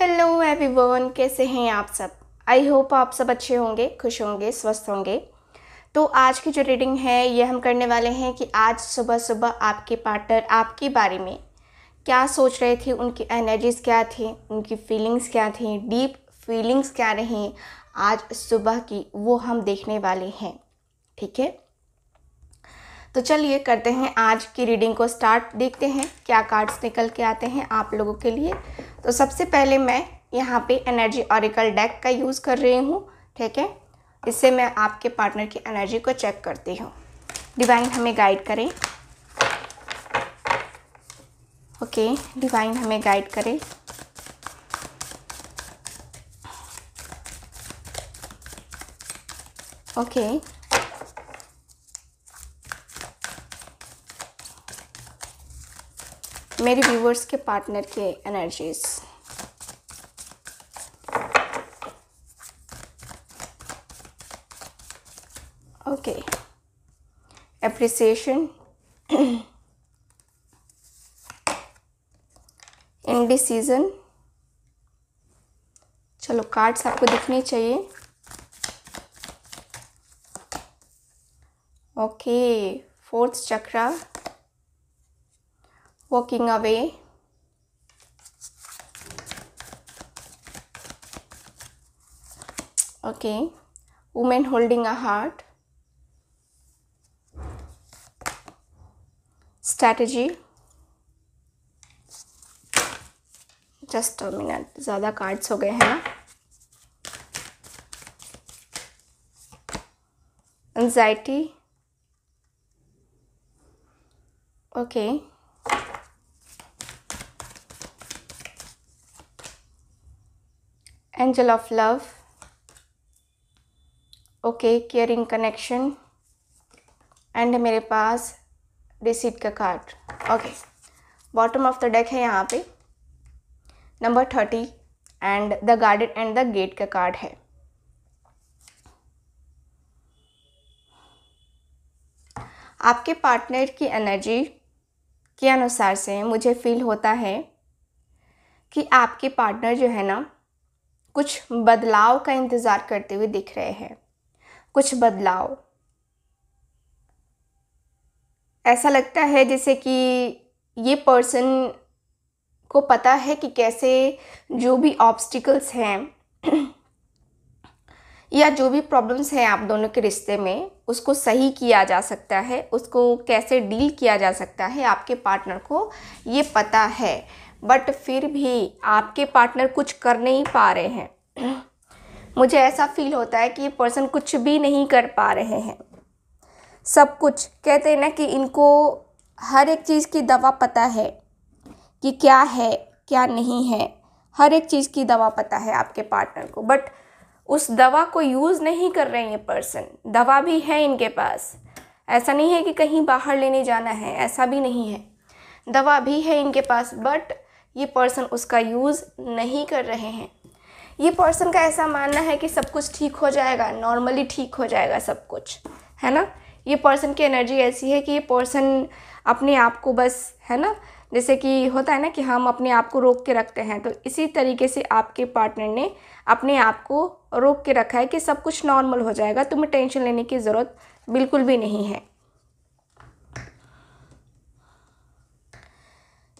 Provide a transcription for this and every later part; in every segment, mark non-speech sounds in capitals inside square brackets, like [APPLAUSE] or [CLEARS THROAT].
Hello everyone कैसे हैं आप सब आई होप आप सब अच्छे होंगे खुश होंगे स्वस्थ होंगे तो आज की जो रीडिंग है ये हम करने वाले हैं कि आज सुबह सुबह आपके पार्टनर आपके बारे में क्या सोच रहे थे उनकी एनर्जीज़ क्या थी उनकी फीलिंग्स क्या थी डीप फीलिंग्स क्या रही आज सुबह की वो हम देखने वाले हैं ठीक है तो चलिए करते हैं आज की रीडिंग को स्टार्ट देखते हैं क्या कार्ड्स निकल के आते हैं आप लोगों के लिए तो सबसे पहले मैं यहाँ पे एनर्जी ऑरिकल डेक का यूज़ कर रही हूँ ठीक है इससे मैं आपके पार्टनर की एनर्जी को चेक करती हूँ डिवाइन हमें गाइड करें ओके डिवाइन हमें गाइड करें ओके okay. मेरे व्यूवर्स के पार्टनर के एनर्जीज़ ओके एप्रिसिएशन इनडिसीजन चलो कार्ड्स आपको दिखने चाहिए okay fourth chakra walking away. Okay, woman holding a heart. Strategy. just a minute zyada cards ho gaye hain na anxiety okay angel of love okay caring connection and मेरे पास receipt का card okay bottom of the deck है यहाँ पे number thirty and the garden and the gate का card है आपके partner की एनर्जी के अनुसार से मुझे फील होता है कि आपके पार्टनर जो है ना कुछ बदलाव का इंतज़ार करते हुए दिख रहे हैं कुछ बदलाव ऐसा लगता है जैसे कि ये पर्सन को पता है कि कैसे जो भी ऑब्स्टिकल्स हैं [CLEARS THROAT] या जो भी प्रॉब्लम्स हैं आप दोनों के रिश्ते में उसको सही किया जा सकता है उसको कैसे डील किया जा सकता है आपके पार्टनर को ये पता है बट फिर भी आपके पार्टनर कुछ कर नहीं पा रहे हैं मुझे ऐसा फील होता है कि ये पर्सन कुछ भी नहीं कर पा रहे हैं सब कुछ कहते हैं ना कि इनको हर एक चीज़ की दवा पता है कि क्या है क्या नहीं है हर एक चीज़ की दवा पता है आपके पार्टनर को बट उस दवा को यूज़ नहीं कर रहे हैं ये पर्सन दवा भी है इनके पास ऐसा नहीं है कि कहीं बाहर लेने जाना है ऐसा भी नहीं है दवा भी है इनके पास बट ये पर्सन उसका यूज़ नहीं कर रहे हैं ये पर्सन का ऐसा मानना है कि सब कुछ ठीक हो जाएगा नॉर्मली ठीक हो जाएगा सब कुछ है ना ये पर्सन की एनर्जी ऐसी है कि ये पर्सन अपने आप को बस है ना जैसे कि होता है ना कि हम अपने आप को रोक के रखते हैं तो इसी तरीके से आपके पार्टनर ने अपने आप को रोक के रखा है कि सब कुछ नॉर्मल हो जाएगा तुम्हें टेंशन लेने की ज़रूरत बिल्कुल भी नहीं है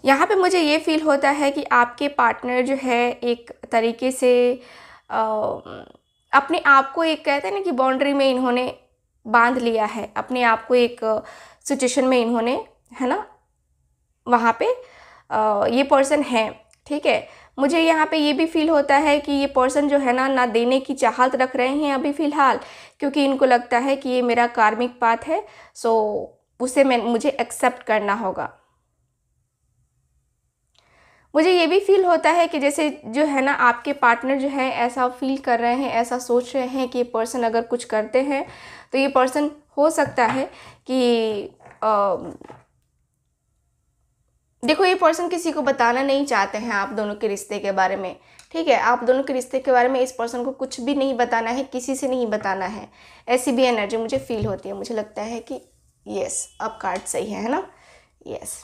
यहाँ पे मुझे ये फील होता है कि आपके पार्टनर जो है एक तरीके से आ, अपने आप को एक कहते हैं ना कि बाउंड्री में इन्होंने बांध लिया है अपने आप को एक सिचुएशन में इन्होंने है ना वहाँ पे आ, ये पर्सन है ठीक है मुझे यहाँ पे ये भी फील होता है कि ये पर्सन जो है ना ना देने की चाहत रख रहे हैं अभी फ़िलहाल क्योंकि इनको लगता है कि ये मेरा कार्मिक पाथ है सो उसे मैं मुझे एक्सेप्ट करना होगा मुझे ये भी फील होता है कि जैसे जो है ना आपके पार्टनर जो हैं ऐसा फील कर रहे हैं ऐसा सोच रहे हैं कि ये पर्सन अगर कुछ करते हैं तो ये पर्सन हो सकता है कि आ, देखो ये पर्सन किसी को बताना नहीं चाहते हैं आप दोनों के रिश्ते के बारे में ठीक है आप दोनों के रिश्ते के बारे में इस पर्सन को कुछ भी नहीं बताना है किसी से नहीं बताना है ऐसी भी एनर्जी मुझे फील होती है मुझे लगता है कि यस अब कार्ड सही है, है ना yes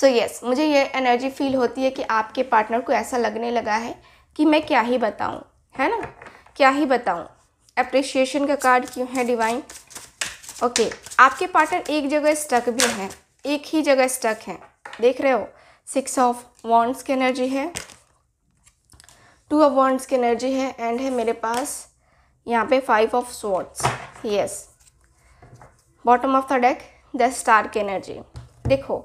so so yes yes, मुझे ये एनर्जी फील होती है कि आपके पार्टनर को ऐसा लगने लगा है कि मैं क्या ही बताऊँ है ना क्या ही बताऊँ अप्रिशिएशन का कार्ड क्यों है डिवाइन ओके okay, आपके पार्टनर एक जगह स्टक भी हैं एक ही जगह स्टक हैं देख रहे हो सिक्स ऑफ वॉन्ट्स की एनर्जी है टू ऑफ वॉन्ट्स की एनर्जी है एंड है मेरे पास यहाँ पे five of swords yes bottom of the deck the star की एनर्जी देखो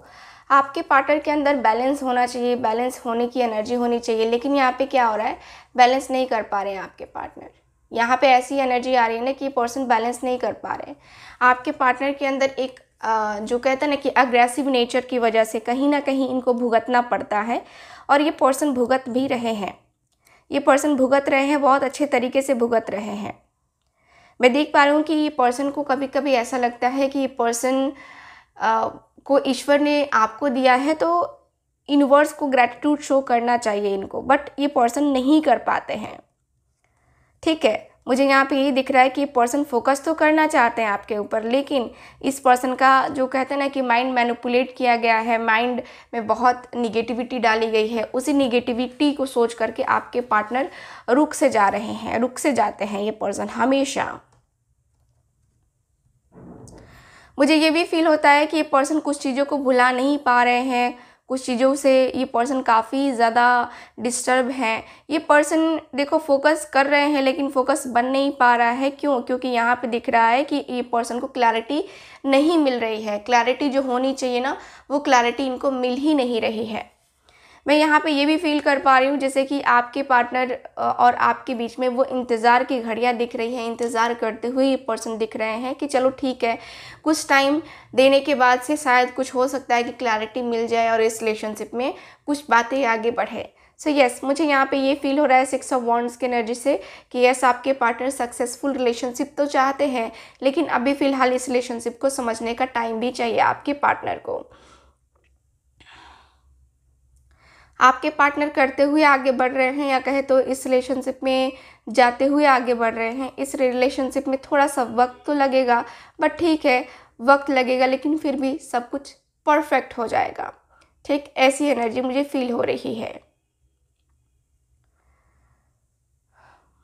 आपके पार्टनर के अंदर बैलेंस होना चाहिए बैलेंस होने की एनर्जी होनी चाहिए लेकिन यहाँ पे क्या हो रहा है बैलेंस नहीं कर पा रहे हैं आपके पार्टनर यहाँ पे ऐसी एनर्जी आ रही है ना कि पर्सन बैलेंस नहीं कर पा रहे आपके पार्टनर के अंदर एक जो कहते हैं ना कि अग्रेसिव नेचर की वजह से कहीं ना कहीं इनको भुगतना पड़ता है और ये पर्सन भुगत भी रहे हैं ये पर्सन भुगत रहे हैं बहुत अच्छे तरीके से भुगत रहे हैं मैं देख पा रही हूँ कि ये पर्सन को कभी कभी ऐसा लगता है कि ये पर्सन को ईश्वर ने आपको दिया है तो यूनिवर्स को ग्रैटिट्यूड शो करना चाहिए इनको बट ये पर्सन नहीं कर पाते हैं ठीक है मुझे यहाँ पे यही दिख रहा है कि पर्सन फोकस तो करना चाहते हैं आपके ऊपर लेकिन इस पर्सन का जो कहते हैं ना कि माइंड मैनिपुलेट किया गया है माइंड में बहुत निगेटिविटी डाली गई है उसी निगेटिविटी को सोच करके आपके पार्टनर रुक से जा रहे हैं रुक से जाते हैं ये पर्सन हमेशा मुझे ये भी फील होता है कि ये पर्सन कुछ चीज़ों को भुला नहीं पा रहे हैं कुछ चीज़ों से ये पर्सन काफ़ी ज़्यादा डिस्टर्ब हैं ये पर्सन देखो फोकस कर रहे हैं लेकिन फोकस बन नहीं पा रहा है क्यों क्योंकि यहाँ पे दिख रहा है कि ये पर्सन को क्लैरिटी नहीं मिल रही है क्लैरिटी जो होनी चाहिए ना वो क्लैरिटी इनको मिल ही नहीं रही है मैं यहाँ पे ये भी फील कर पा रही हूँ जैसे कि आपके पार्टनर और आपके बीच में वो इंतज़ार की घड़ियाँ दिख रही हैं इंतज़ार करते हुए ये पर्सन दिख रहे हैं कि चलो ठीक है कुछ टाइम देने के बाद से शायद कुछ हो सकता है कि क्लैरिटी मिल जाए और इस रिलेशनशिप में कुछ बातें आगे बढ़े सो so यस yes, मुझे यहाँ पे ये फील हो रहा है सिक्स ऑफ वॉन्ड्स के एनर्जी से कि यस yes, आपके पार्टनर सक्सेसफुल रिलेशनशिप तो चाहते हैं लेकिन अभी फ़िलहाल इस रिलेशनशिप को समझने का टाइम भी चाहिए आपके पार्टनर को आपके पार्टनर करते हुए आगे बढ़ रहे हैं या कहे तो इस रिलेशनशिप में जाते हुए आगे बढ़ रहे हैं इस रिलेशनशिप में थोड़ा सा वक्त तो लगेगा बट ठीक है वक्त लगेगा लेकिन फिर भी सब कुछ परफेक्ट हो जाएगा ठीक ऐसी एनर्जी मुझे फील हो रही है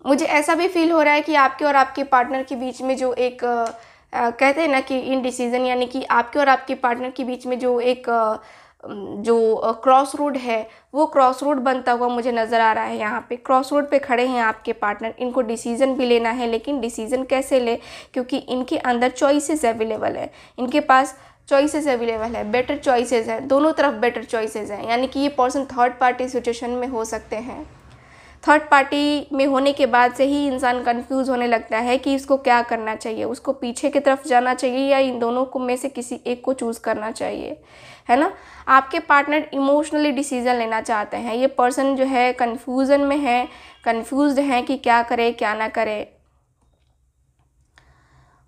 मुझे ऐसा भी फील हो रहा है कि आपके और आपके पार्टनर के बीच में जो एक आ, कहते हैं ना कि इन डिसीज़न यानी कि आपके और आपके पार्टनर के बीच में जो एक आ, जो क्रॉस रोड है वो क्रॉस रोड बनता हुआ मुझे नज़र आ रहा है यहाँ पे क्रॉस रोड पे खड़े हैं आपके पार्टनर इनको डिसीज़न भी लेना है लेकिन डिसीज़न कैसे ले क्योंकि इनके अंदर चॉइसेस अवेलेबल है इनके पास चॉइसेस अवेलेबल है बेटर चॉइसेस हैं दोनों तरफ बेटर चॉइसेस हैं यानी कि ये पर्सन थर्ड पार्टी सिचुएशन में हो सकते हैं थर्ड पार्टी में होने के बाद से ही इंसान कंफ्यूज होने लगता है कि इसको क्या करना चाहिए उसको पीछे की तरफ जाना चाहिए या इन दोनों को में से किसी एक को चूज़ करना चाहिए है ना आपके पार्टनर इमोशनली डिसीज़न लेना चाहते हैं ये पर्सन जो है कन्फ्यूज़न में है कन्फ्यूज़ हैं कि क्या करे क्या ना करे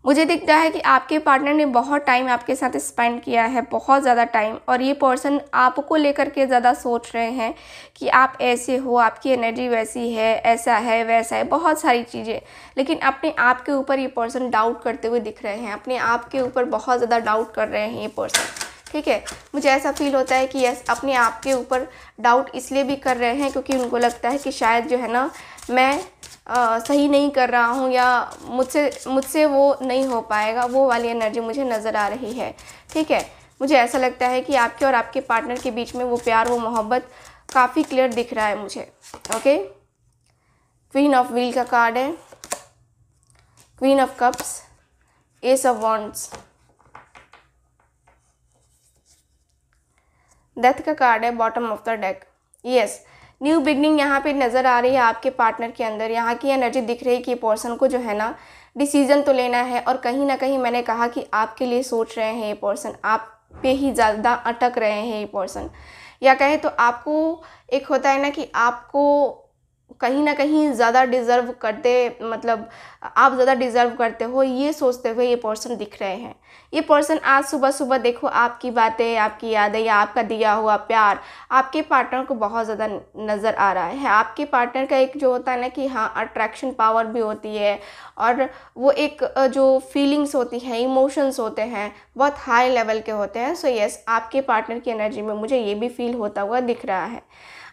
मुझे दिखता है कि आपके पार्टनर ने बहुत टाइम आपके साथ स्पेंड किया है बहुत ज़्यादा टाइम और ये पर्सन आपको लेकर के ज़्यादा सोच रहे हैं कि आप ऐसे हो आपकी एनर्जी वैसी है ऐसा है वैसा है बहुत सारी चीज़ें लेकिन अपने आप के ऊपर ये पर्सन डाउट करते हुए दिख रहे हैं अपने आप के ऊपर बहुत ज़्यादा डाउट कर रहे हैं ये पर्सन ठीक है मुझे ऐसा फील होता है कि यस अपने आप के ऊपर डाउट इसलिए भी कर रहे हैं क्योंकि उनको लगता है कि शायद जो है ना मैं आ, सही नहीं कर रहा हूँ या मुझसे मुझसे वो नहीं हो पाएगा वो वाली एनर्जी मुझे नज़र आ रही है ठीक है मुझे ऐसा लगता है कि आपके और आपके पार्टनर के बीच में वो प्यार वो मोहब्बत काफ़ी क्लियर दिख रहा है मुझे ओके क्वीन ऑफ व्हील का कार्ड है queen of cups ace of wands death का कार्ड है bottom of the deck yes new beginning यहाँ पे नज़र आ रही है आपके पार्टनर के अंदर यहाँ की एनर्जी दिख रही है कि पर्सन को जो है ना डिसीजन तो लेना है और कहीं ना कहीं मैंने कहा कि आपके लिए सोच रहे हैं ये पर्सन आप पे ही ज़्यादा अटक रहे हैं ये पर्सन या कहें तो आपको एक होता है ना कि आपको कहीं ना कहीं ज़्यादा डिज़र्व करते मतलब आप ज़्यादा डिज़र्व करते हो ये सोचते हुए ये पर्सन दिख रहे हैं ये पर्सन आज सुबह सुबह देखो आपकी बातें आपकी यादें या आपका दिया हुआ प्यार आपके पार्टनर को बहुत ज़्यादा नज़र आ रहा है आपके पार्टनर का एक जो होता है ना कि हाँ अट्रैक्शन पावर भी होती है और वो एक जो फीलिंग्स होती हैं इमोशंस होते हैं बहुत हाई लेवल के होते हैं सो so येस yes, आपके पार्टनर की एनर्जी में मुझे ये भी फील होता हुआ दिख रहा है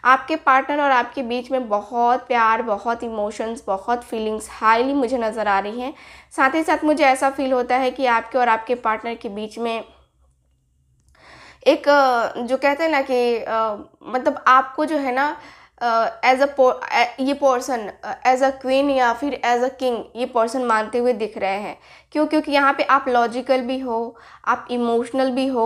आपके पार्टनर और आपके बीच में बहुत प्यार बहुत इमोशंस बहुत फीलिंग्स हाईली मुझे नज़र आ रही हैं साथ ही साथ मुझे ऐसा फील होता है कि आपके और आपके पार्टनर के बीच में एक जो कहते हैं ना कि मतलब आपको जो है ना एज अ ये पर्सन एज अ क्वीन या फिर एज अ किंग ये पर्सन मानते हुए दिख रहे हैं क्यों क्योंकि यहाँ पे आप लॉजिकल भी हो आप इमोशनल भी हो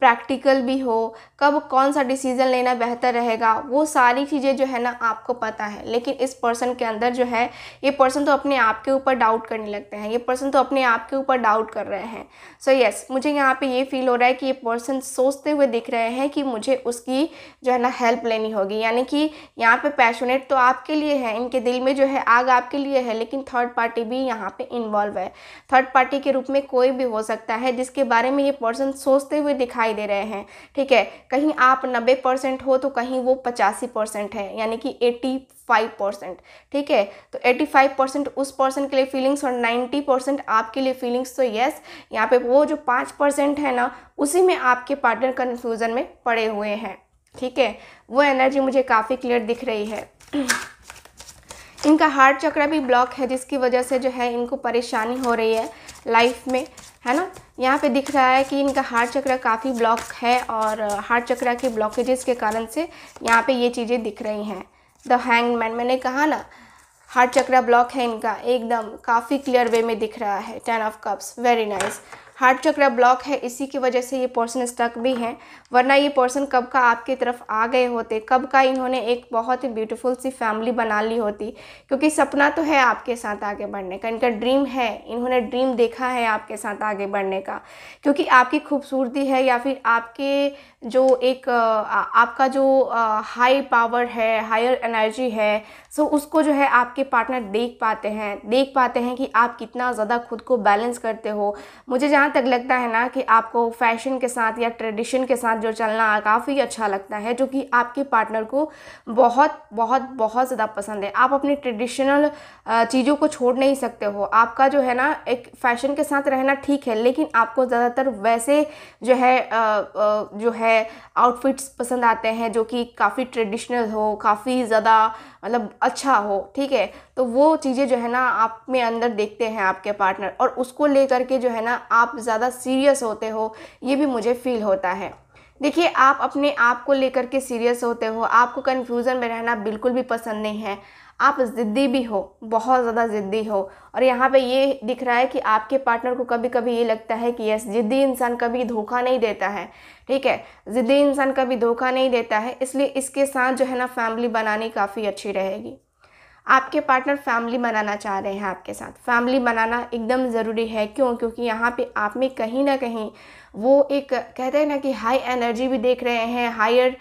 प्रैक्टिकल भी हो कब कौन सा डिसीज़न लेना बेहतर रहेगा वो सारी चीज़ें जो है ना आपको पता है लेकिन इस पर्सन के अंदर जो है ये पर्सन तो अपने आप के ऊपर डाउट करने लगते हैं ये पर्सन तो अपने आप के ऊपर डाउट कर रहे हैं सो so यस yes, मुझे यहाँ पे ये फील हो रहा है कि ये पर्सन सोचते हुए दिख रहे हैं कि मुझे उसकी जो है ना हेल्प लेनी होगी यानी कि यहाँ पर पैशनेट तो आपके लिए है इनके दिल में जो है आग आपके लिए है लेकिन थर्ड पार्टी भी यहाँ पर इन्वॉल्व है थर्ड थर्ड पार्टी के रूप में कोई भी हो सकता है जिसके बारे में ये पर्सन सोचते हुए दिखाई दे रहे हैं ठीक है कहीं आप नब्बे परसेंट हो तो कहीं वो पचासी परसेंट है यानी कि एट्टी फाइव परसेंट ठीक है तो एट्टी फाइव परसेंट उस पर्सन के लिए फीलिंग्स और नाइन्टी परसेंट आपके लिए फीलिंग्स तो यस यहाँ पे वो जो पाँच परसेंट है ना उसी में आपके पार्टनर कन्फ्यूज़न में पड़े हुए हैं ठीक है वो एनर्जी मुझे काफ़ी क्लियर दिख रही है इनका हार्ट चक्रा भी ब्लॉक है जिसकी वजह से जो है इनको परेशानी हो रही है लाइफ में है ना यहाँ पे दिख रहा है कि इनका हार्ट चक्रा काफ़ी ब्लॉक है और हार्ट चक्रा के ब्लॉकेजेस के कारण से यहाँ पे ये चीज़ें दिख रही हैं द मैन मैंने कहा ना हार्ट चक्रा ब्लॉक है इनका एकदम काफ़ी क्लियर वे में दिख रहा है ten of cups very nice heart chakra block है इसी की वजह से ये पर्सन स्टक भी हैं वरना ये पर्सन कब का आपकी तरफ आ गए होते कब का इन्होंने एक बहुत ही ब्यूटीफुल सी फैमिली बना ली होती क्योंकि सपना तो है आपके साथ आगे बढ़ने का इनका ड्रीम है इन्होंने ड्रीम देखा है आपके साथ आगे बढ़ने का क्योंकि आपकी खूबसूरती है या फिर आपके जो एक आपका जो हाई पावर है हायर एनर्जी है सो उसको जो है आपके पार्टनर देख पाते हैं देख पाते हैं कि आप कितना ज़्यादा खुद को बैलेंस करते हो मुझे जहाँ जहाँ तक लगता है ना कि आपको फैशन के साथ या ट्रेडिशन के साथ जो चलना काफ़ी अच्छा लगता है जो कि आपके पार्टनर को बहुत बहुत बहुत ज़्यादा पसंद है आप अपनी ट्रेडिशनल चीज़ों को छोड़ नहीं सकते हो आपका जो है ना एक फैशन के साथ रहना ठीक है लेकिन आपको ज़्यादातर वैसे जो है जो है आउटफिट्स पसंद आते हैं जो कि काफ़ी ट्रेडिशनल हो काफ़ी ज़्यादा मतलब अच्छा हो ठीक है तो वो चीज़ें जो है ना आप में अंदर देखते हैं आपके पार्टनर और उसको लेकर के जो है ना आप ज़्यादा सीरियस होते हो ये भी मुझे फील होता है देखिए आप अपने आप को लेकर के सीरियस होते हो आपको कन्फ्यूज़न में रहना बिल्कुल भी पसंद नहीं है आप ज़िद्दी भी हो बहुत ज़्यादा ज़िद्दी हो और यहाँ पे ये दिख रहा है कि आपके पार्टनर को कभी कभी ये लगता है कि यस ज़िद्दी इंसान कभी धोखा नहीं देता है ठीक है ज़िद्दी इंसान कभी धोखा नहीं देता है इसलिए इसके साथ जो है ना फैमिली बनानी काफ़ी अच्छी रहेगी आपके पार्टनर फैमिली बनाना चाह रहे हैं आपके साथ फैमिली बनाना एकदम ज़रूरी है क्यों क्योंकि यहाँ पे आप में कहीं ना कहीं वो एक कहते हैं ना कि हाई एनर्जी भी देख रहे हैं हायर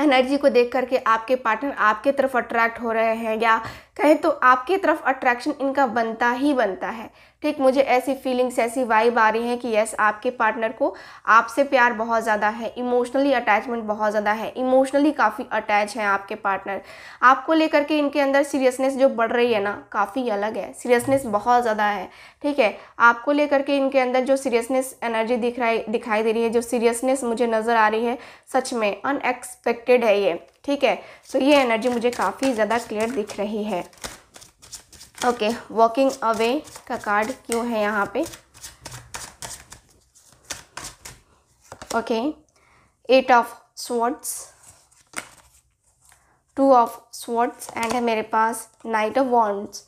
एनर्जी को देख करके आपके पार्टनर आपके तरफ अट्रैक्ट हो रहे हैं या कहें तो आपकी तरफ अट्रैक्शन इनका बनता ही बनता है ठीक मुझे ऐसी फीलिंग्स ऐसी वाइब आ रही है कि यस आपके पार्टनर को आपसे प्यार बहुत ज़्यादा है इमोशनली अटैचमेंट बहुत ज़्यादा है इमोशनली काफ़ी अटैच हैं आपके पार्टनर आपको लेकर के इनके अंदर सीरियसनेस जो बढ़ रही है ना काफ़ी अलग है सीरियसनेस बहुत ज़्यादा है ठीक है आपको लेकर के इनके अंदर जो सीरियसनेस एनर्जी दिख रहा दिखाई दे रही है जो सीरियसनेस मुझे नज़र आ रही है सच में अनएक्सपेक्टेड है ये ठीक है सो so, ये एनर्जी मुझे काफ़ी ज़्यादा क्लियर दिख रही है ओके वॉकिंग अवे का कार्ड क्यों है यहाँ पे okay eight of swords two of swords and है मेरे पास नाइट ऑफ वॉन्ड्स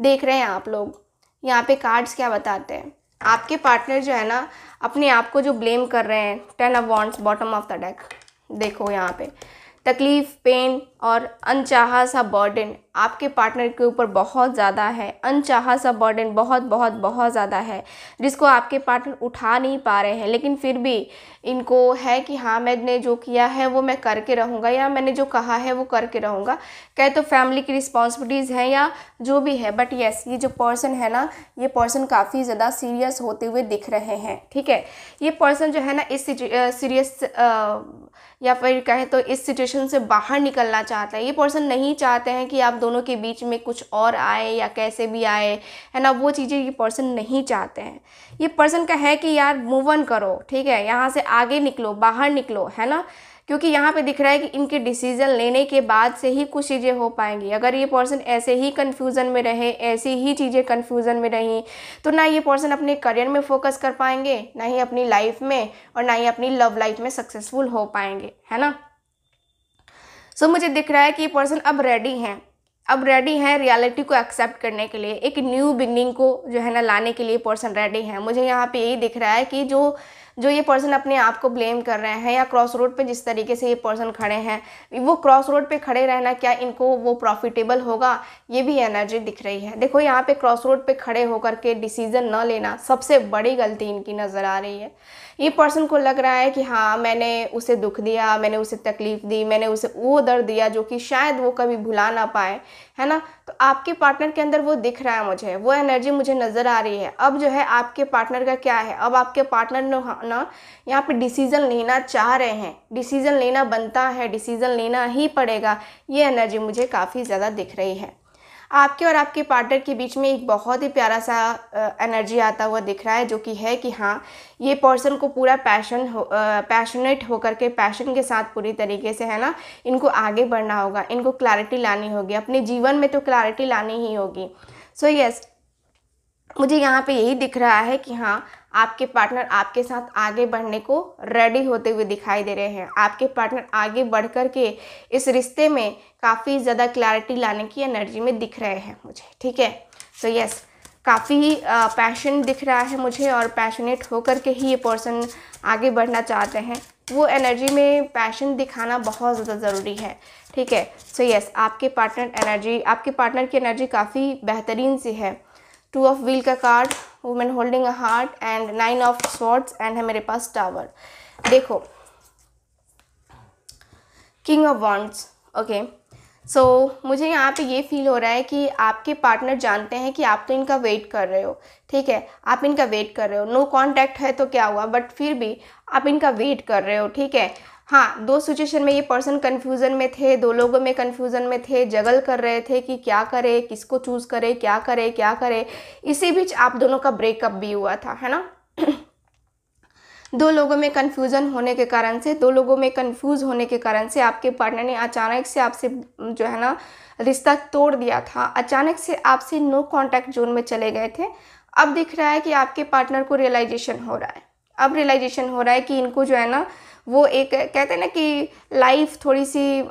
देख रहे हैं आप लोग यहाँ पे कार्ड्स क्या बताते हैं आपके पार्टनर जो है ना अपने आप को जो ब्लेम कर रहे हैं ten of wands bottom of the deck देखो यहाँ पे तकलीफ़ पेन और अनचाहा सा बर्डन आपके पार्टनर के ऊपर बहुत ज़्यादा है अनचाहा सा बर्डन बहुत बहुत बहुत ज़्यादा है जिसको आपके पार्टनर उठा नहीं पा रहे हैं लेकिन फिर भी इनको है कि हाँ मैंने जो किया है वो मैं करके रहूँगा या मैंने जो कहा है वो करके रहूँगा कहे तो फैमिली की रिस्पॉन्सिबिलिटीज़ हैं या जो भी है बट येस ये जो पर्सन है ना ये पर्सन काफ़ी ज़्यादा सीरियस होते हुए दिख रहे हैं ठीक है ये पर्सन जो है ना इस सीरियस या फिर कहें तो इस सिचुएशन से बाहर निकलना चाहता है ये पर्सन नहीं चाहते हैं कि आप दोनों के बीच में कुछ और आए या कैसे भी आए है ना वो चीज़ें ये पर्सन नहीं चाहते हैं ये पर्सन का है कि यार मूव ऑन करो ठीक है यहाँ से आगे निकलो बाहर निकलो है ना क्योंकि यहाँ पे दिख रहा है कि इनके डिसीजन लेने के बाद से ही कुछ चीज़ें हो पाएंगी अगर ये पर्सन ऐसे ही कन्फ्यूज़न में रहे ऐसी ही चीज़ें कन्फ्यूज़न में रहीं तो ना ये पर्सन अपने करियर में फोकस कर पाएंगे ना ही अपनी लाइफ में और ना ही अपनी लव लाइफ में सक्सेसफुल हो पाएंगे है ना सो so, मुझे दिख रहा है कि ये पर्सन अब रेडी हैं अब रेडी हैं रियलिटी को एक्सेप्ट करने के लिए एक न्यू बिगनिंग को जो है ना लाने के लिए पर्सन रेडी हैं मुझे यहाँ पे यही दिख रहा है कि जो जो ये पर्सन अपने आप को ब्लेम कर रहे हैं या क्रॉस रोड पे जिस तरीके से ये पर्सन खड़े हैं वो क्रॉस रोड पे खड़े रहना क्या इनको वो प्रॉफिटेबल होगा ये भी एनर्जी दिख रही है देखो यहाँ पे क्रॉस रोड पे खड़े होकर के डिसीज़न न लेना सबसे बड़ी गलती इनकी नज़र आ रही है ये पर्सन को लग रहा है कि हाँ मैंने उसे दुख दिया मैंने उसे तकलीफ़ दी मैंने उसे वो दर्द दिया जो कि शायद वो कभी भुला ना पाए है ना तो आपके पार्टनर के अंदर वो दिख रहा है मुझे वो एनर्जी मुझे नज़र आ रही है अब जो है आपके पार्टनर का क्या है अब आपके पार्टनर ना यहाँ पे डिसीज़न लेना चाह रहे हैं डिसीज़न लेना बनता है डिसीज़न लेना ही पड़ेगा ये एनर्जी मुझे काफ़ी ज़्यादा दिख रही है आपके और आपके पार्टनर के बीच में एक बहुत ही प्यारा सा एनर्जी आता हुआ दिख रहा है जो कि है कि हाँ ये पर्सन को पूरा पैशन हो पैशनेट होकर के पैशन के साथ पूरी तरीके से है ना इनको आगे बढ़ना होगा इनको क्लैरिटी लानी होगी अपने जीवन में तो क्लैरिटी लानी ही होगी सो so, यस yes, मुझे यहाँ पे यही दिख रहा है कि हाँ आपके पार्टनर आपके साथ आगे बढ़ने को रेडी होते हुए दिखाई दे रहे हैं आपके पार्टनर आगे बढ़ कर के इस रिश्ते में काफ़ी ज़्यादा क्लैरिटी लाने की एनर्जी में दिख रहे हैं मुझे ठीक है सो so, यस yes, काफ़ी पैशन दिख रहा है मुझे और पैशनेट होकर के ही ये पर्सन आगे बढ़ना चाहते हैं वो एनर्जी में पैशन दिखाना बहुत ज़्यादा ज़रूरी है ठीक है सो so, यस yes, आपके पार्टनर एनर्जी आपके पार्टनर की एनर्जी काफ़ी बेहतरीन सी है टू ऑफ व्हील का card woman holding a heart and nine of swords and है मेरे पास टावर देखो king of wands okay so so, मुझे यहाँ पे ये फील हो रहा है कि आपके पार्टनर जानते हैं कि आप तो इनका वेट कर रहे हो ठीक है आप इनका वेट कर रहे हो नो no कॉन्टैक्ट है तो क्या हुआ बट फिर भी आप इनका वेट कर रहे हो ठीक है हाँ दो सिचुएशन में ये पर्सन कन्फ्यूज़न में थे दो लोगों में कन्फ्यूज़न में थे जगल कर रहे थे कि क्या करे किसको चूज़ करे क्या करे क्या करे इसी बीच आप दोनों का ब्रेकअप भी हुआ था है ना दो लोगों में कन्फ्यूज़न होने के कारण से दो लोगों में कन्फ्यूज़ होने के कारण से आपके पार्टनर ने अचानक से आपसे जो है ना रिश्ता तोड़ दिया था अचानक से आपसे नो कॉन्टैक्ट जोन में चले गए थे अब दिख रहा है कि आपके पार्टनर को रियलाइजेशन हो रहा है अब रियलाइजेशन हो रहा है कि इनको जो है ना वो एक कहते हैं ना कि लाइफ थोड़ी सी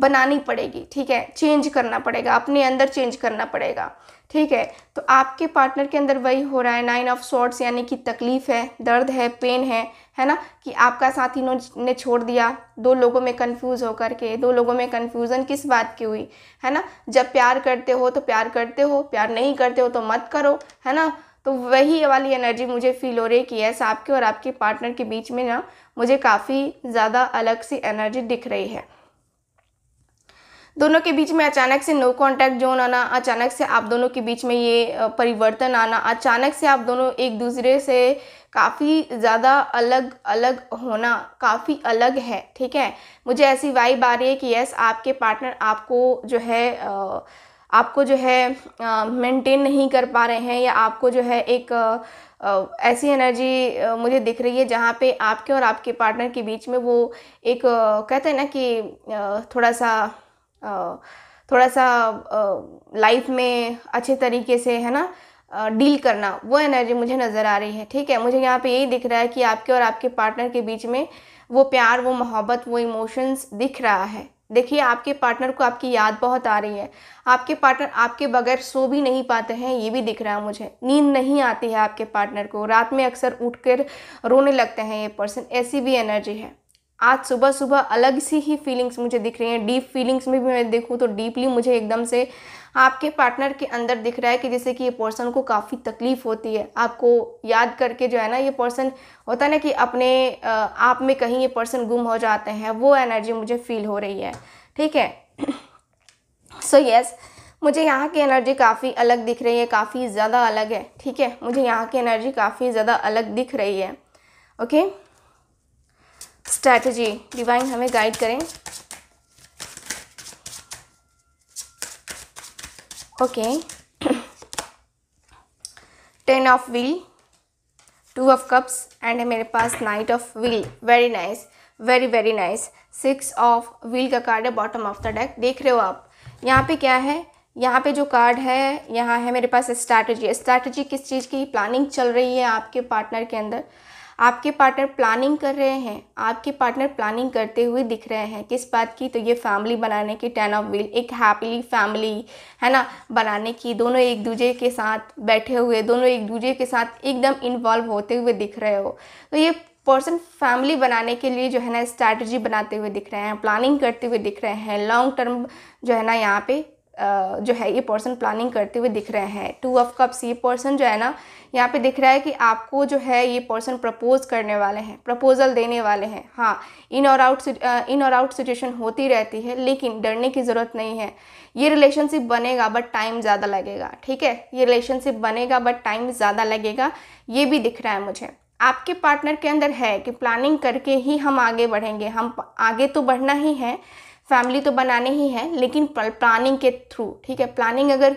बनानी पड़ेगी ठीक है चेंज करना पड़ेगा अपने अंदर चेंज करना पड़ेगा ठीक है तो आपके पार्टनर के अंदर वही हो रहा है नाइन ऑफ शॉर्ट्स यानी कि तकलीफ़ है दर्द है पेन है है ना कि आपका साथी ने छोड़ दिया दो लोगों में कंफ्यूज होकर के दो लोगों में कंफ्यूजन किस बात की हुई है ना जब प्यार करते हो तो प्यार करते हो प्यार नहीं करते हो तो मत करो है ना तो वही वाली एनर्जी मुझे फील हो रही है कि ऐसा आपके और आपके पार्टनर के बीच में ना मुझे काफ़ी ज़्यादा अलग सी एनर्जी दिख रही है दोनों के बीच में अचानक से नो कांटेक्ट जोन आना अचानक से आप दोनों के बीच में ये परिवर्तन आना अचानक से आप दोनों एक दूसरे से काफ़ी ज़्यादा अलग अलग होना काफ़ी अलग है ठीक है मुझे ऐसी वाइब आ रही है कि यस आपके पार्टनर आपको जो है आपको जो है मेंटेन नहीं कर पा रहे हैं या आपको जो है एक ऐसी एनर्जी मुझे दिख रही है जहाँ पे आपके और आपके पार्टनर के बीच में वो एक कहते हैं ना कि थोड़ा सा थोड़ा सा लाइफ में अच्छे तरीके से है ना डील करना वो एनर्जी मुझे नज़र आ रही है ठीक है मुझे यहाँ पे यही दिख रहा है कि आपके और आपके पार्टनर के बीच में वो प्यार वो मोहब्बत वो इमोशंस दिख रहा है देखिए आपके पार्टनर को आपकी याद बहुत आ रही है आपके पार्टनर आपके बगैर सो भी नहीं पाते हैं ये भी दिख रहा है मुझे नींद नहीं आती है आपके पार्टनर को रात में अक्सर उठकर रोने लगते हैं ये पर्सन ऐसी भी एनर्जी है आज सुबह सुबह अलग सी ही फीलिंग्स मुझे दिख रही हैं डीप फीलिंग्स में भी मैं देखूँ तो डीपली मुझे एकदम से आपके पार्टनर के अंदर दिख रहा है कि जैसे कि ये पर्सन को काफ़ी तकलीफ़ होती है आपको याद करके जो है ना ये पर्सन होता है ना कि अपने आप में कहीं ये पर्सन गुम हो जाते हैं वो एनर्जी मुझे फील हो रही है ठीक है सो [CLEARS THROAT] so, यस yes, मुझे यहाँ की एनर्जी काफ़ी अलग दिख रही है काफ़ी ज़्यादा अलग है ठीक है मुझे यहाँ की एनर्जी काफ़ी ज़्यादा अलग दिख रही है ओके okay? स्ट्रैटेजी डिवाइन हमें गाइड करें okay ten of wheel two of cups and मेरे पास knight of wheel very nice very very nice six of wheel का कार्ड है बॉटम ऑफ द डेक देख रहे हो आप यहाँ पे क्या है यहाँ पे जो कार्ड है यहाँ है मेरे पास स्ट्रैटेजी स्ट्रैटेजी किस चीज़ की प्लानिंग चल रही है आपके पार्टनर के अंदर आपके पार्टनर प्लानिंग कर रहे हैं आपके पार्टनर प्लानिंग करते हुए दिख रहे हैं किस बात की तो ये फैमिली बनाने की टेन ऑफ व्हील एक हैप्पी फैमिली है ना बनाने की दोनों एक दूजे के साथ बैठे हुए दोनों एक दूजे के साथ एकदम इन्वॉल्व होते हुए दिख रहे हो तो ये पर्सन फैमिली बनाने के लिए जो है ना स्ट्रैटेजी बनाते हुए दिख रहे हैं प्लानिंग करते हुए दिख रहे हैं लॉन्ग टर्म जो है ना यहाँ पे जो है ये पर्सन प्लानिंग करते हुए दिख रहे हैं टू ऑफ कप्स ये पर्सन जो है ना यहाँ पे दिख रहा है कि आपको जो है ये पर्सन प्रपोज करने वाले हैं प्रपोज़ल देने वाले हैं हाँ इन और आउट इन और आउट सिचुएशन होती रहती है लेकिन डरने की ज़रूरत नहीं है ये रिलेशनशिप बनेगा बट टाइम ज़्यादा लगेगा ठीक है ये रिलेशनशिप बनेगा बट टाइम ज़्यादा लगेगा ये भी दिख रहा है मुझे आपके पार्टनर के अंदर है कि प्लानिंग करके ही हम आगे बढ़ेंगे हम आगे तो बढ़ना ही है फैमिली तो बनाने ही है लेकिन प्लानिंग के थ्रू ठीक है प्लानिंग अगर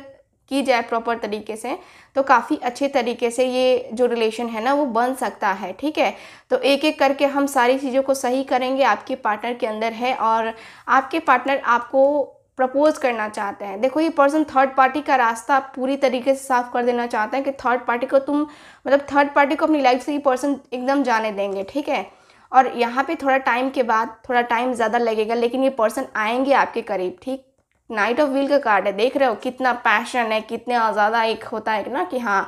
की जाए प्रॉपर तरीके से तो काफ़ी अच्छे तरीके से ये जो रिलेशन है ना वो बन सकता है ठीक है तो एक एक करके हम सारी चीज़ों को सही करेंगे आपके पार्टनर के अंदर है और आपके पार्टनर आपको प्रपोज करना चाहते हैं देखो ये पर्सन थर्ड पार्टी का रास्ता पूरी तरीके से साफ कर देना चाहते हैं कि थर्ड पार्टी को तुम मतलब थर्ड पार्टी को अपनी लाइफ से ये पर्सन एकदम जाने देंगे ठीक है और यहाँ पे थोड़ा टाइम के बाद थोड़ा टाइम ज़्यादा लगेगा लेकिन ये पर्सन आएंगे आपके करीब ठीक नाइट ऑफ व्हील का कार्ड है देख रहे हो कितना पैशन है कितने ज़्यादा एक होता है ना कि हाँ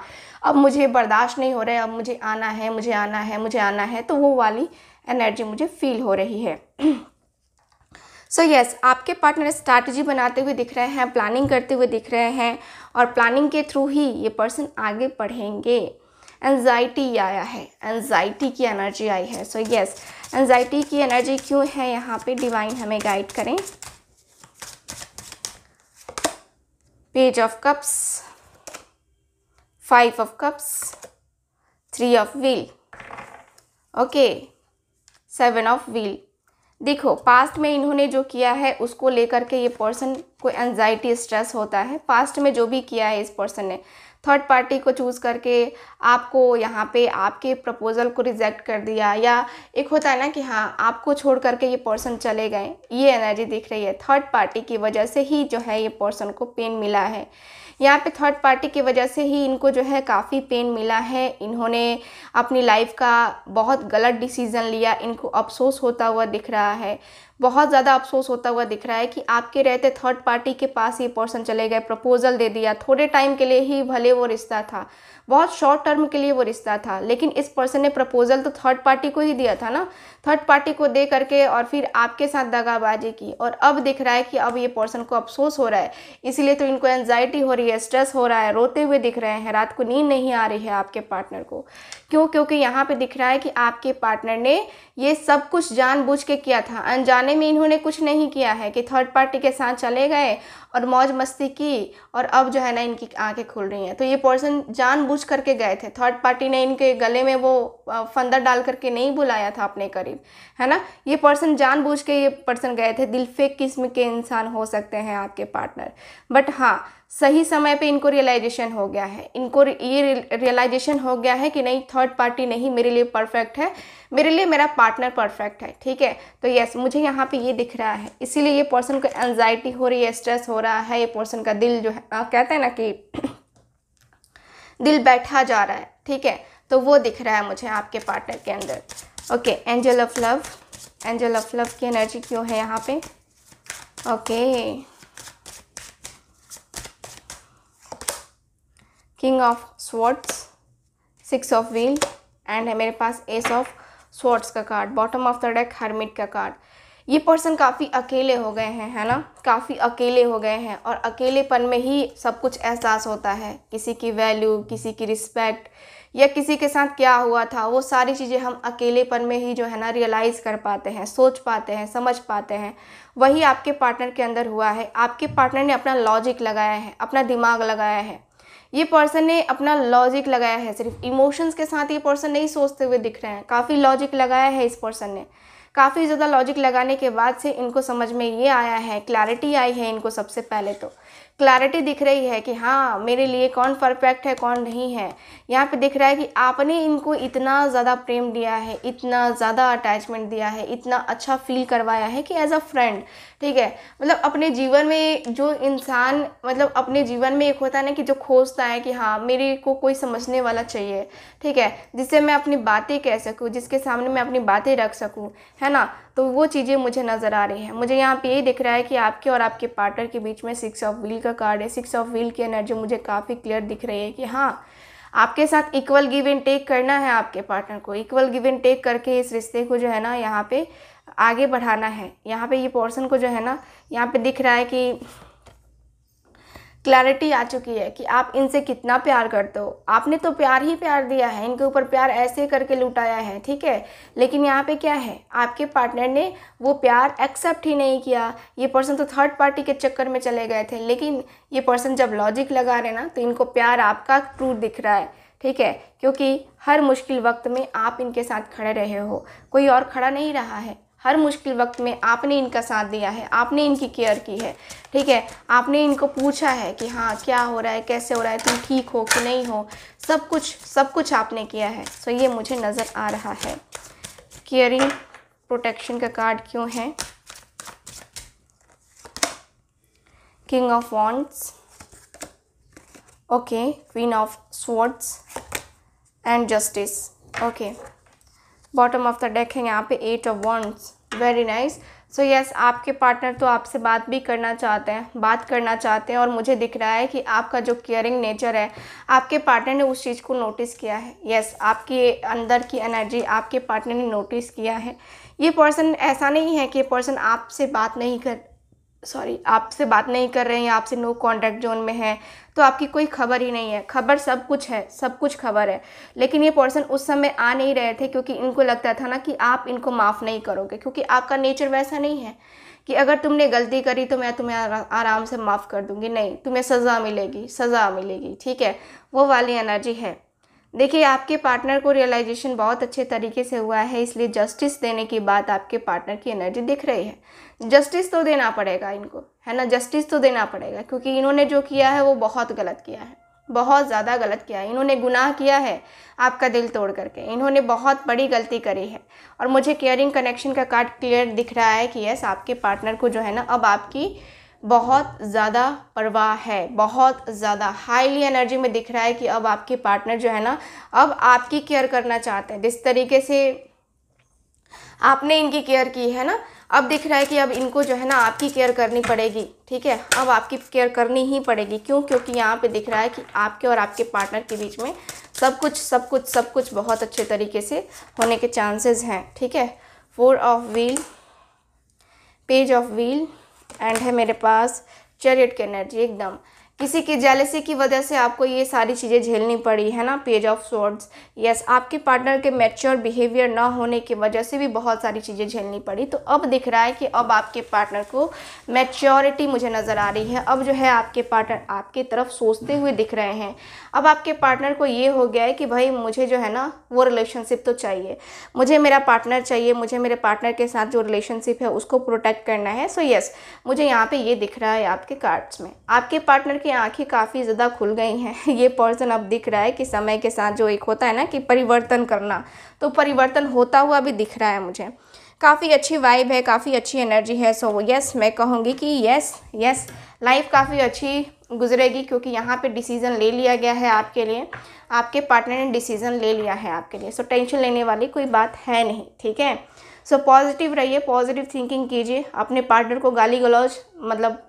अब मुझे बर्दाश्त नहीं हो रहा है अब मुझे आना है मुझे आना है मुझे आना है तो वो वाली एनर्जी मुझे फील हो रही है सो [CLEARS THROAT] so यस yes, आपके पार्टनर स्ट्रैटेजी बनाते हुए दिख रहे हैं प्लानिंग करते हुए दिख रहे हैं और प्लानिंग के थ्रू ही ये पर्सन आगे बढ़ेंगे एनजाइटी आया है एनजाइटी की एनर्जी आई है सो यस एनजाइटी की एनर्जी क्यों है यहाँ पे डिवाइन हमें गाइड करें page of cups five of cups three of wheel okay seven of wheel देखो पास्ट में इन्होंने जो किया है उसको लेकर के ये पर्सन को एनजाइटी स्ट्रेस होता है पास्ट में जो भी किया है इस पर्सन ने थर्ड पार्टी को चूज़ करके आपको यहाँ पे आपके प्रपोज़ल को रिजेक्ट कर दिया या एक होता है ना कि हाँ आपको छोड़ करके ये पर्सन चले गए ये एनर्जी दिख रही है थर्ड पार्टी की वजह से ही जो है ये पर्सन को पेन मिला है यहाँ पे थर्ड पार्टी की वजह से ही इनको जो है काफ़ी पेन मिला है इन्होंने अपनी लाइफ का बहुत गलत डिसीज़न लिया इनको अफसोस होता हुआ दिख रहा है बहुत ज़्यादा अफसोस होता हुआ दिख रहा है कि आपके रहते थर्ड पार्टी के पास ये पर्सन चले गए प्रपोज़ल दे दिया थोड़े टाइम के लिए ही भले वो रिश्ता था बहुत शॉर्ट टर्म के लिए वो रिश्ता था लेकिन इस पर्सन ने प्रपोज़ल तो थर्ड पार्टी को ही दिया था ना थर्ड पार्टी को दे करके और फिर आपके साथ दगाबाजी की और अब दिख रहा है कि अब ये पर्सन को अफसोस हो रहा है इसीलिए तो इनको एनजाइटी हो रही है स्ट्रेस हो रहा है रोते हुए दिख रहे हैं रात को नींद नहीं आ रही है आपके पार्टनर को क्यों क्योंकि यहाँ पे दिख रहा है कि आपके पार्टनर ने ये सब कुछ जानबूझ के किया था अनजाने में इन्होंने कुछ नहीं किया है कि थर्ड पार्टी के साथ चले गए और मौज मस्ती की और अब जो है ना इनकी आंखें खुल रही हैं तो ये पर्सन जानबूझ करके गए थे थर्ड पार्टी ने इनके गले में वो फंदा डाल करके नहीं बुलाया था अपने करीब है ना ये पर्सन जानबूझ के ये पर्सन गए थे दिल फेक किस्म के इंसान हो सकते हैं आपके पार्टनर बट हाँ सही समय पे इनको रियलाइजेशन हो गया है इनको ये रियलाइजेशन हो गया है कि नहीं थर्ड पार्टी नहीं मेरे लिए परफेक्ट है मेरे लिए मेरा पार्टनर परफेक्ट है ठीक है तो यस मुझे यहाँ पे ये दिख रहा है इसीलिए ये पर्सन को एनजाइटी हो रही है स्ट्रेस हो रहा है ये पर्सन का दिल जो है आ, कहते हैं ना कि [CLEARS THROAT] दिल बैठा जा रहा है ठीक है तो वो दिख रहा है मुझे आपके पार्टनर के अंदर okay angel of love angel of love की एनर्जी क्यों है यहाँ पे okay king of swords six of wheel and है मेरे पास एस ऑफ स्वॉर्ड्स का card bottom of the deck hermit का कार्ड ये पर्सन काफ़ी अकेले हो गए हैं है ना काफ़ी अकेले हो गए हैं और अकेलेपन में ही सब कुछ एहसास होता है किसी की वैल्यू किसी की रिस्पेक्ट या किसी के साथ क्या हुआ था वो सारी चीज़ें हम अकेलेपन में ही जो है ना रियलाइज़ कर पाते हैं सोच पाते हैं समझ पाते हैं वही आपके पार्टनर के अंदर हुआ है आपके पार्टनर ने अपना लॉजिक लगाया है अपना दिमाग लगाया है ये पर्सन ने अपना लॉजिक लगाया है सिर्फ इमोशंस के साथ ये पर्सन नहीं सोचते हुए दिख रहे हैं काफ़ी लॉजिक लगाया है इस पर्सन ने काफ़ी ज़्यादा लॉजिक लगाने के बाद से इनको समझ में ये आया है क्लैरिटी आई है इनको सबसे पहले तो क्लैरिटी दिख रही है कि हाँ मेरे लिए कौन परफेक्ट है कौन नहीं है यहाँ पे दिख रहा है कि आपने इनको इतना ज़्यादा प्रेम दिया है इतना ज़्यादा अटैचमेंट दिया है इतना अच्छा फील करवाया है कि एज अ फ्रेंड ठीक है मतलब अपने जीवन में जो इंसान मतलब अपने जीवन में एक होता है ना कि जो खोजता है कि हाँ मेरे को कोई समझने वाला चाहिए ठीक है जिससे मैं अपनी बातें कह सकूँ जिसके सामने मैं अपनी बातें रख सकूँ है ना तो वो चीज़ें मुझे नज़र आ रही हैं मुझे यहाँ पे यही दिख रहा है कि आपके और आपके पार्टनर के बीच में सिक्स ऑफ व्हील का कार्ड है सिक्स ऑफ व्हील की एनर्जी मुझे काफ़ी क्लियर दिख रही है कि हाँ आपके साथ इक्वल गिव एंड टेक करना है आपके पार्टनर को इक्वल गिव एंड टेक करके इस रिश्ते को जो है ना यहाँ पे आगे बढ़ाना है यहाँ पे ये पोर्सन को जो है ना यहाँ पे दिख रहा है कि क्लैरिटी आ चुकी है कि आप इनसे कितना प्यार करते हो आपने तो प्यार ही प्यार दिया है इनके ऊपर प्यार ऐसे करके लुटाया है ठीक है लेकिन यहाँ पे क्या है आपके पार्टनर ने वो प्यार एक्सेप्ट ही नहीं किया ये पर्सन तो थर्ड पार्टी के चक्कर में चले गए थे लेकिन ये पर्सन जब लॉजिक लगा रहे ना तो इनको प्यार आपका ट्रू दिख रहा है ठीक है क्योंकि हर मुश्किल वक्त में आप इनके साथ खड़े रहे हो कोई और खड़ा नहीं रहा है हर मुश्किल वक्त में आपने इनका साथ दिया है आपने इनकी केयर की है ठीक है आपने इनको पूछा है कि हाँ क्या हो रहा है कैसे हो रहा है तुम ठीक हो कि नहीं हो सब कुछ सब कुछ आपने किया है सो ये मुझे नज़र आ रहा है केयरिंग प्रोटेक्शन का कार्ड क्यों है king of wands okay queen of swords and justice okay bottom of the deck है यहाँ पे eight of wands very nice so yes आपके पार्टनर तो आपसे बात भी करना चाहते हैं बात करना चाहते हैं और मुझे दिख रहा है कि आपका जो केयरिंग नेचर है आपके पार्टनर ने उस चीज़ को नोटिस किया है यस yes, आपके अंदर की एनर्जी आपके पार्टनर ने नोटिस किया है ये पर्सन ऐसा नहीं है कि पर्सन आपसे बात नहीं कर सॉरी आपसे बात नहीं कर रहे हैं या आपसे नो कॉन्टैक्ट जोन में है तो आपकी कोई खबर ही नहीं है खबर सब कुछ है सब कुछ खबर है लेकिन ये पर्सन उस समय आ नहीं रहे थे क्योंकि इनको लगता था ना कि आप इनको माफ़ नहीं करोगे क्योंकि आपका नेचर वैसा नहीं है कि अगर तुमने गलती करी तो मैं तुम्हें आराम से माफ़ कर दूँगी नहीं तुम्हें सज़ा मिलेगी सज़ा मिलेगी ठीक है वो वाली एनर्जी है देखिए आपके पार्टनर को रियलाइजेशन बहुत अच्छे तरीके से हुआ है इसलिए जस्टिस देने की बात आपके पार्टनर की एनर्जी दिख रही है जस्टिस तो देना पड़ेगा इनको है ना जस्टिस तो देना पड़ेगा क्योंकि इन्होंने जो किया है वो बहुत गलत किया है बहुत ज़्यादा गलत किया है इन्होंने गुनाह किया है आपका दिल तोड़ करके इन्होंने बहुत बड़ी गलती करी है और मुझे केयरिंग कनेक्शन का कार्ड क्लियर दिख रहा है कि यस आपके पार्टनर को जो है ना अब आपकी बहुत ज़्यादा परवाह है बहुत ज़्यादा हाईली एनर्जी में दिख रहा है कि अब आपके पार्टनर जो है ना अब आपकी केयर करना चाहते हैं जिस तरीके से आपने इनकी केयर की है ना अब दिख रहा है कि अब इनको जो है ना आपकी केयर करनी पड़ेगी ठीक है अब आपकी केयर करनी ही पड़ेगी क्यों क्योंकि यहाँ पे दिख रहा है कि आपके और आपके पार्टनर के बीच में सब कुछ सब कुछ सब कुछ बहुत अच्छे तरीके से होने के चांसेस हैं ठीक है four of wheel page of wheel and है मेरे पास चैरियट की एनर्जी एकदम किसी की जेलसी की वजह से आपको ये सारी चीज़ें झेलनी पड़ी है ना पेज ऑफ सोर्ड्स यस आपके पार्टनर के मैच्योर बिहेवियर ना होने की वजह से भी बहुत सारी चीज़ें झेलनी पड़ी तो अब दिख रहा है कि अब आपके पार्टनर को मैच्योरिटी मुझे नज़र आ रही है अब जो है आपके पार्टनर आपकी तरफ सोचते हुए दिख रहे हैं अब आपके पार्टनर को ये हो गया है कि भाई मुझे जो है ना वो रिलेशनशिप तो चाहिए मुझे मेरा पार्टनर चाहिए मुझे मेरे पार्टनर के साथ जो रिलेशनशिप है उसको प्रोटेक्ट करना है सो so, यस yes, मुझे यहाँ पर ये दिख रहा है आपके कार्ड्स में आपके पार्टनर की आंखें काफ़ी ज़्यादा खुल गई हैं [LAUGHS] ये पर्सन अब दिख रहा है कि समय के साथ जो एक होता है ना कि परिवर्तन करना तो परिवर्तन होता हुआ भी दिख रहा है मुझे काफ़ी अच्छी वाइब है काफ़ी अच्छी एनर्जी है सो यस मैं कहूँगी कि यस यस लाइफ काफ़ी अच्छी गुजरेगी क्योंकि यहाँ पे डिसीज़न ले लिया गया है आपके लिए आपके पार्टनर ने डिसीज़न ले लिया है आपके लिए सो so, टेंशन लेने वाली कोई बात है नहीं ठीक है सो पॉजिटिव रहिए पॉजिटिव थिंकिंग कीजिए अपने पार्टनर को गाली गलौज मतलब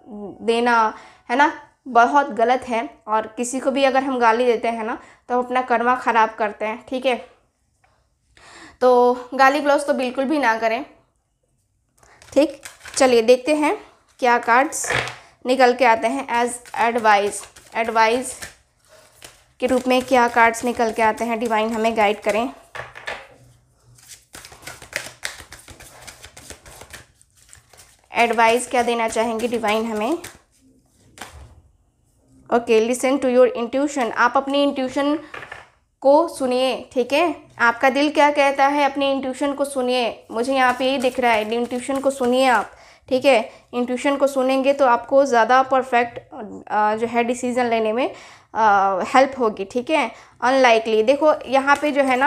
देना है ना बहुत गलत है और किसी को भी अगर हम गाली देते हैं ना तो हम अपना कर्मा ख़राब करते हैं ठीक है तो गाली ग्लोज तो बिल्कुल भी ना करें ठीक चलिए देखते हैं क्या कार्ड्स निकल के आते हैं एज एडवाइज एडवाइज के रूप में क्या कार्ड्स निकल के आते हैं डिवाइन हमें गाइड करें एडवाइस क्या देना चाहेंगे डिवाइन हमें okay listen to your intuition आप अपनी इंट्यूशन को सुनिए ठीक है आपका दिल क्या कहता है अपनी इंट्यूशन को सुनिए मुझे यहाँ पे यही दिख रहा है इंट्यूशन को सुनिए आप ठीक है इंट्यूशन को सुनेंगे तो आपको ज़्यादा परफेक्ट जो है डिसीज़न लेने में हेल्प होगी ठीक है अनलाइकली देखो यहाँ पे जो है ना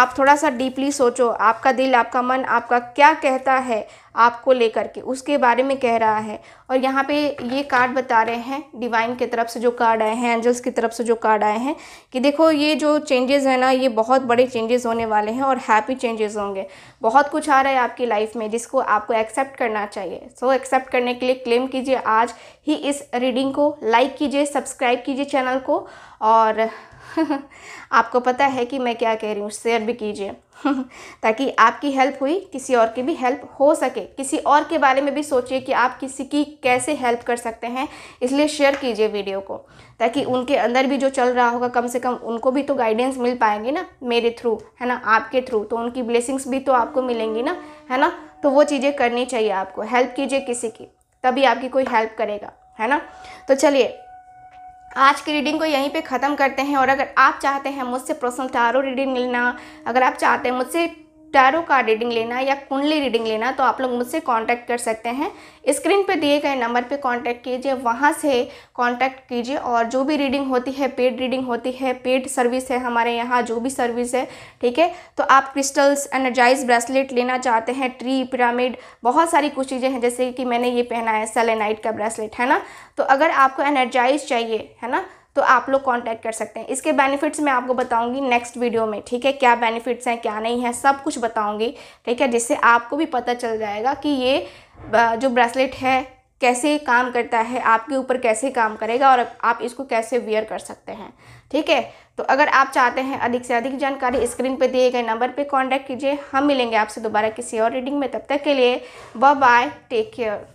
आप थोड़ा सा डीपली सोचो आपका दिल आपका मन आपका क्या कहता है आपको लेकर के उसके बारे में कह रहा है और यहाँ पे ये कार्ड बता रहे हैं डिवाइन की तरफ से जो कार्ड आए हैं एंजल्स की तरफ से जो कार्ड आए हैं कि देखो ये जो चेंजेस है ना ये बहुत बड़े चेंजेस होने वाले हैं और हैप्पी चेंजेस होंगे बहुत कुछ आ रहा है आपकी लाइफ में जिसको आपको एक्सेप्ट करना चाहिए सो so, एक्सेप्ट एक्सेप्ट करने के लिए क्लेम कीजिए आज ही इस रीडिंग को लाइक कीजिए सब्सक्राइब कीजिए चैनल को और [LAUGHS] आपको पता है कि मैं क्या कह रही हूँ शेयर भी कीजिए [LAUGHS] ताकि आपकी हेल्प हुई किसी और की भी हेल्प हो सके किसी और के बारे में भी सोचिए कि आप किसी की कैसे हेल्प कर सकते हैं इसलिए शेयर कीजिए वीडियो को ताकि उनके अंदर भी जो चल रहा होगा कम से कम उनको भी तो गाइडेंस मिल पाएंगे ना मेरे थ्रू है ना आपके थ्रू तो उनकी ब्लेसिंग्स भी तो आपको मिलेंगी ना है ना तो वो चीज़ें करनी चाहिए आपको हेल्प कीजिए किसी की तभी आपकी कोई हेल्प करेगा है ना तो चलिए आज की रीडिंग को यहीं पे ख़त्म करते हैं और अगर आप चाहते हैं मुझसे पर्सनल टारो रीडिंग मिलना अगर आप चाहते हैं मुझसे टैरो का रीडिंग लेना या कुंडली रीडिंग लेना तो आप लोग मुझसे कांटेक्ट कर सकते हैं स्क्रीन पे दिए गए नंबर पे कांटेक्ट कीजिए वहाँ से कांटेक्ट कीजिए और जो भी रीडिंग होती है पेड रीडिंग होती है पेड सर्विस है हमारे यहाँ जो भी सर्विस है ठीक है तो आप क्रिस्टल्स एनर्जाइज ब्रेसलेट लेना चाहते हैं ट्री पिरामिड बहुत सारी कुछ चीज़ें हैं जैसे कि मैंने ये पहना है सेलेनाइट का ब्रेसलेट है ना तो अगर आपको एनर्जाइज चाहिए है ना तो आप लोग कॉन्टैक्ट कर सकते हैं इसके बेनिफिट्स मैं आपको बताऊँगी नेक्स्ट वीडियो में ठीक है क्या बेनिफिट्स हैं क्या नहीं है सब कुछ बताऊँगी ठीक है जिससे आपको भी पता चल जाएगा कि ये जो ब्रेसलेट है कैसे काम करता है आपके ऊपर कैसे काम करेगा और आप इसको कैसे वेयर कर सकते हैं ठीक है तो अगर आप चाहते हैं अधिक से अधिक जानकारी स्क्रीन पर दिए गए नंबर पर कॉन्टैक्ट कीजिए हम मिलेंगे आपसे दोबारा किसी और रीडिंग में तब तक के लिए बाय टेक केयर